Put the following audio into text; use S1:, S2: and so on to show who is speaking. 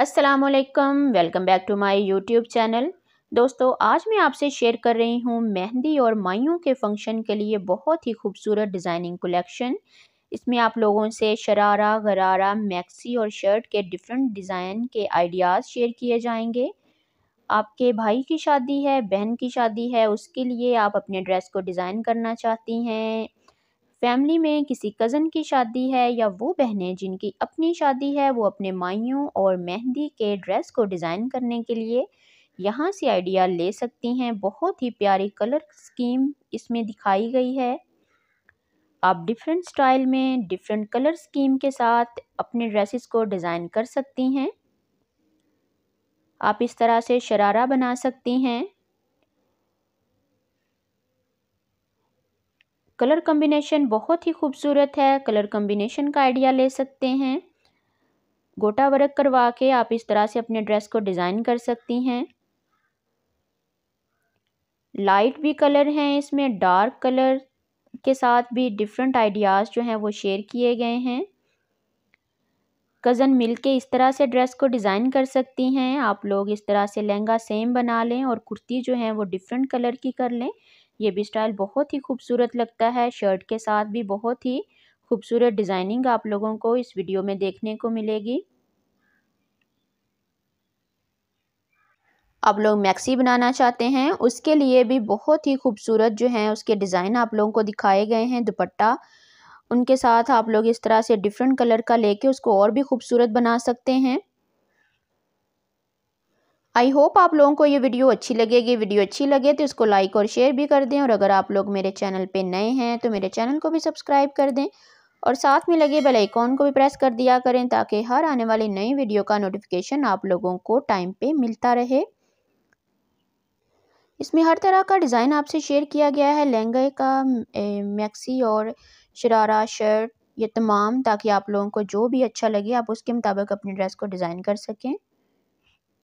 S1: असलकम welcome back to my YouTube channel दोस्तों आज मैं आपसे शेयर कर रही हूँ मेहंदी और माइयों के फंक्शन के लिए बहुत ही खूबसूरत डिज़ाइनिंग कलेक्शन इसमें आप लोगों से शरारा गरारा मैक्सी और शर्ट के डिफरेंट डिज़ाइन के आइडियाज़ शेयर किए जाएंगे आपके भाई की शादी है बहन की शादी है उसके लिए आप अपने ड्रेस को डिज़ाइन करना चाहती हैं फैमिली में किसी कज़न की शादी है या वो बहनें जिनकी अपनी शादी है वो अपने माइयों और मेहंदी के ड्रेस को डिज़ाइन करने के लिए यहाँ से आइडिया ले सकती हैं बहुत ही प्यारी कलर स्कीम इसमें दिखाई गई है आप डिफरेंट स्टाइल में डिफरेंट कलर स्कीम के साथ अपने ड्रेसेस को डिज़ाइन कर सकती हैं आप इस तरह से शरारा बना सकती हैं कलर कम्बिनेशन बहुत ही खूबसूरत है कलर कम्बिनेशन का आइडिया ले सकते हैं गोटा वर्क करवा के आप इस तरह से अपने ड्रेस को डिज़ाइन कर सकती हैं लाइट भी कलर हैं इसमें डार्क कलर के साथ भी डिफरेंट आइडियाज़ जो हैं वो शेयर किए गए हैं कज़न मिलके इस तरह से ड्रेस को डिज़ाइन कर सकती हैं आप लोग इस तरह से लहंगा सेम बना लें और कुर्ती जो है वो डिफरेंट कलर की कर लें ये भी स्टाइल बहुत ही खूबसूरत लगता है शर्ट के साथ भी बहुत ही खूबसूरत डिज़ाइनिंग आप लोगों को इस वीडियो में देखने को मिलेगी आप लोग मैक्सी बनाना चाहते हैं उसके लिए भी बहुत ही खूबसूरत जो हैं उसके डिज़ाइन आप लोगों को दिखाए गए हैं दुपट्टा उनके साथ आप लोग इस तरह से डिफरेंट कलर का लेके उसको और भी खूबसूरत बना सकते हैं आई होप आप लोगों को ये वीडियो अच्छी लगेगी वीडियो अच्छी लगे तो इसको लाइक और शेयर भी कर दें और अगर आप लोग मेरे चैनल पे नए हैं तो मेरे चैनल को भी सब्सक्राइब कर दें और साथ में लगे बेल आइकॉन को भी प्रेस कर दिया करें ताकि हर आने वाली नई वीडियो का नोटिफिकेशन आप लोगों को टाइम पे मिलता रहे इसमें हर तरह का डिज़ाइन आपसे शेयर किया गया है लहंगे का मैक्सी और शरारा शर्ट ये तमाम ताकि आप लोगों को जो भी अच्छा लगे आप उसके मुताबिक अपनी ड्रेस को डिज़ाइन कर सकें